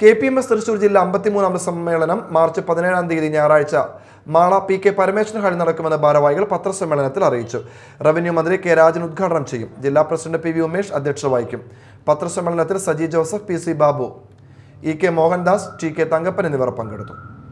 K P M S Thrissur ജില്ല അമ്പത്തിമൂന്നാമത് സമ്മേളനം മാർച്ച് പതിനേഴാം തീയതി ഞായറാഴ്ച മാള പി കെ പരമേശ്വരൻ ഹാളിൽ നടക്കുമെന്ന് ഭാരവാഹികൾ പത്രസമ്മേളനത്തിൽ അറിയിച്ചു റവന്യൂ മന്ത്രി കെ രാജൻ ഉദ്ഘാടനം ചെയ്യും ജില്ലാ പ്രസിഡന്റ് പി വി ഉമേഷ് അധ്യക്ഷത വഹിക്കും പത്രസമ്മേളനത്തിൽ Saji Joseph P C Babu E K Mohandas T K Thankappan എന്നിവർ പങ്കെടുത്തു